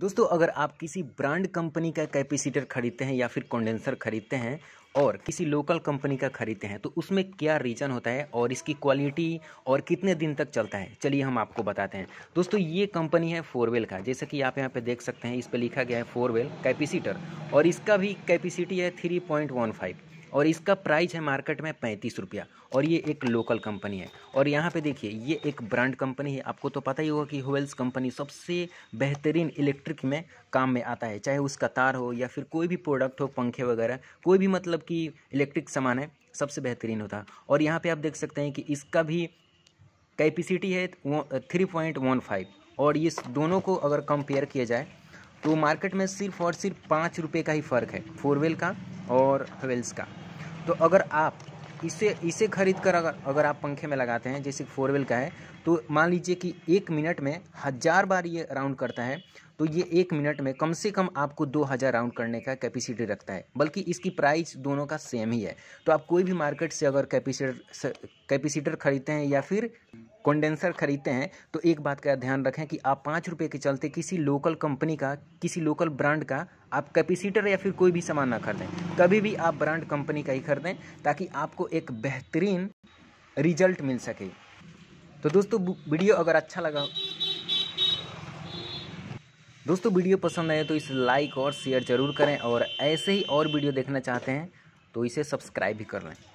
दोस्तों अगर आप किसी ब्रांड कंपनी का कैपेसिटर खरीदते हैं या फिर कंडेंसर खरीदते हैं और किसी लोकल कंपनी का खरीदते हैं तो उसमें क्या रीजन होता है और इसकी क्वालिटी और कितने दिन तक चलता है चलिए हम आपको बताते हैं दोस्तों ये कंपनी है फोरवेल का जैसे कि आप यहाँ पे देख सकते हैं इस पर लिखा गया है फोरवेल कैपेसिटर और इसका भी कैपेसिटी है थ्री पॉइंट वन फाइव और इसका प्राइस है मार्केट में पैंतीस रुपया और ये एक लोकल कंपनी है और यहाँ पे देखिए ये एक ब्रांड कंपनी है आपको तो पता ही होगा कि होवेल्स कंपनी सबसे बेहतरीन इलेक्ट्रिक में काम में आता है चाहे उसका तार हो या फिर कोई भी प्रोडक्ट हो पंखे वगैरह कोई भी मतलब कि इलेक्ट्रिक सामान है सबसे बेहतरीन होता है और यहाँ पर आप देख सकते हैं कि इसका भी कैपेसिटी है थ्री पॉइंट वन फाइव और ये दोनों को अगर कंपेयर किया जाए तो मार्केट में सिर्फ और सिर्फ पाँच रुपये का ही फ़र्क है फोरवेल का और हवेल्स का तो अगर आप इसे इसे खरीद कर अगर अगर आप पंखे में लगाते हैं जैसे फोर व्हील का है तो मान लीजिए कि एक मिनट में हज़ार बार ये राउंड करता है तो ये एक मिनट में कम से कम आपको दो हज़ार राउंड करने का कैपेसिटी रखता है बल्कि इसकी प्राइस दोनों का सेम ही है तो आप कोई भी मार्केट से अगर कैपेसिटर कैपेसिटर खरीदते हैं या फिर कंडेंसर खरीदते हैं तो एक बात का ध्यान रखें कि आप पाँच रुपये के चलते किसी लोकल कंपनी का किसी लोकल ब्रांड का आप कैपेसिटर या फिर कोई भी सामान ना खरीदें कभी भी आप ब्रांड कंपनी का ही खरीदें ताकि आपको एक बेहतरीन रिजल्ट मिल सके तो दोस्तों वीडियो अगर अच्छा लगा दोस्तों वीडियो पसंद आए तो इसे लाइक और शेयर ज़रूर करें और ऐसे ही और वीडियो देखना चाहते हैं तो इसे सब्सक्राइब भी कर लें